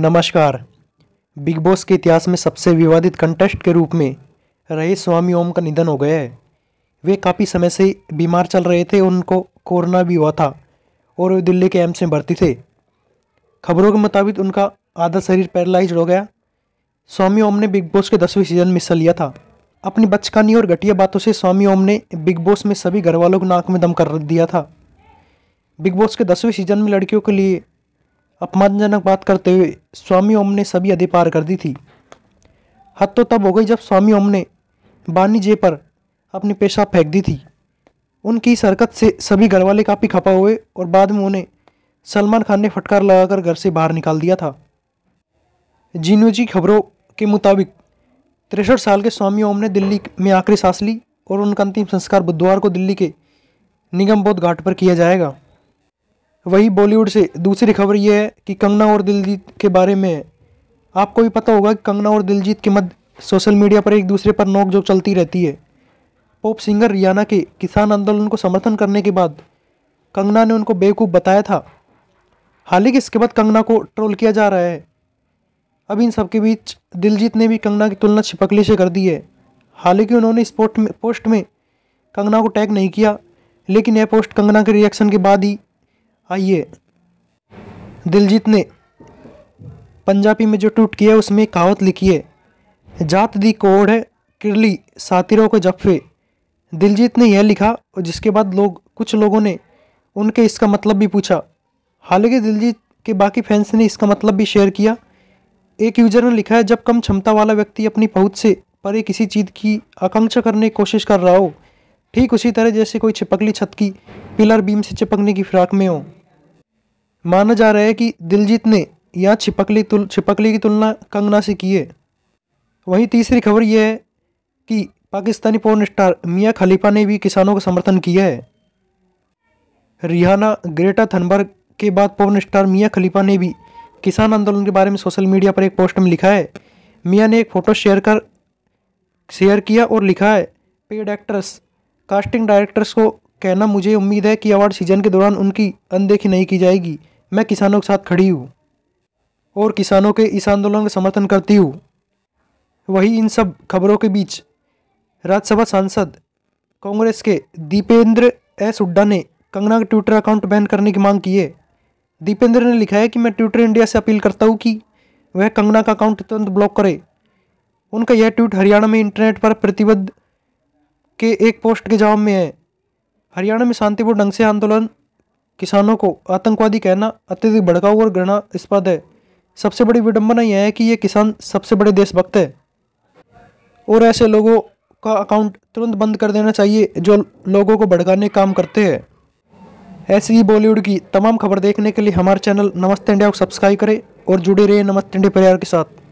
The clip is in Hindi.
नमस्कार बिग बॉस के इतिहास में सबसे विवादित कंटेस्ट के रूप में रहे स्वामी ओम का निधन हो गया है वे काफ़ी समय से बीमार चल रहे थे उनको कोरोना भी हुआ था और वे दिल्ली के एम्स में भर्ती थे खबरों के मुताबिक उनका आधा शरीर पैरालाइज हो गया स्वामी ओम ने बिग बॉस के दसवें सीजन में हिस्सा लिया था अपनी बचकानी और घटिया बातों से स्वामी ओम ने बिग बॉस में सभी घरवालों को नाक में दम कर दिया था बिग बॉस के दसवें सीजन में लड़कियों के लिए अपमानजनक बात करते हुए स्वामी ओम ने सभी अधिपार पार कर दी थी हद तो तब हो गई जब स्वामी ओम ने बानी जे पर अपनी पेशाब फेंक दी थी उनकी इस हरकत से सभी घरवाले काफ़ी खपा हुए और बाद में उन्हें सलमान खान ने फटकार लगाकर घर से बाहर निकाल दिया था जीनू जी खबरों के मुताबिक तिरसठ साल के स्वामी ओम ने दिल्ली में आखिरी सांस ली और उनका अंतिम संस्कार बुधवार को दिल्ली के निगम बोध घाट पर किया जाएगा वही बॉलीवुड से दूसरी खबर यह है कि कंगना और दिलजीत के बारे में आपको भी पता होगा कि कंगना और दिलजीत के मध्य सोशल मीडिया पर एक दूसरे पर नोक जोक चलती रहती है पॉप सिंगर रियाना के किसान आंदोलन को समर्थन करने के बाद कंगना ने उनको बेवकूफ़ बताया था हाल ही इसके बाद कंगना को ट्रोल किया जा रहा है अब इन सबके बीच दिलजीत ने भी कंगना की तुलना छिपकली से कर दी है हालांकि उन्होंने इस पोस्ट में पोस्ट में कंगना को टैग नहीं किया लेकिन यह पोस्ट कंगना के रिएक्शन के बाद ही आइए दिलजीत ने पंजाबी में जो टूट किया उसमें कहावत लिखी है जात दी कोड़ है किरली सातिरों को जफ्फे दिलजीत ने यह लिखा और जिसके बाद लोग कुछ लोगों ने उनके इसका मतलब भी पूछा हालांकि दिलजीत के बाकी फैंस ने इसका मतलब भी शेयर किया एक यूजर ने लिखा है जब कम क्षमता वाला व्यक्ति अपनी पहुँच से परे किसी चीज़ की आकांक्षा करने की कोशिश कर रहा हो ठीक उसी तरह जैसे कोई छिपकली छत की पिलर बीम से चिपकने की फिराक में हो माना जा रहा है कि दिलजीत ने यहाँ छिपकली तुल छिपकली की तुलना कंगना से की है वहीं तीसरी खबर यह है कि पाकिस्तानी पोर्न स्टार मियाँ खलीफा ने भी किसानों का समर्थन किया है रिहाना ग्रेटा थनबर्ग के बाद पोर्न स्टार मियाँ खलीफा ने भी किसान आंदोलन के बारे में सोशल मीडिया पर एक पोस्ट में लिखा है मियाँ ने एक फ़ोटो शेयर कर शेयर किया और लिखा है पेड एक्ट्रेस कास्टिंग डायरेक्टर्स को कहना मुझे उम्मीद है कि अवार्ड सीजन के दौरान उनकी अनदेखी नहीं की जाएगी मैं किसानों के साथ खड़ी हूँ और किसानों के इस आंदोलन का समर्थन करती हूँ वहीं इन सब खबरों के बीच राज्यसभा सांसद कांग्रेस के दीपेंद्र एस हुड्डा ने कंगना का ट्विटर अकाउंट बैन करने की मांग की है दीपेंद्र ने लिखा है कि मैं ट्विटर इंडिया से अपील करता हूँ कि वह कंगना का अकाउंट तुरंत ब्लॉक करे उनका यह ट्वीट हरियाणा में इंटरनेट पर प्रतिबद्ध के एक पोस्ट के जवाब में है हरियाणा में शांतिपूर्ण ढंग से आंदोलन किसानों को आतंकवादी कहना अत्यधिक भड़काऊ और घृणास्पद है सबसे बड़ी विडंबना यह है कि ये किसान सबसे बड़े देशभक्त है और ऐसे लोगों का अकाउंट तुरंत बंद कर देना चाहिए जो लोगों को भड़काने काम करते हैं ऐसी ही बॉलीवुड की तमाम खबर देखने के लिए हमारे चैनल नमस्ते इंडिया को सब्सक्राइब करें और जुड़े रहें नमस्ते इंडिया परिवार के साथ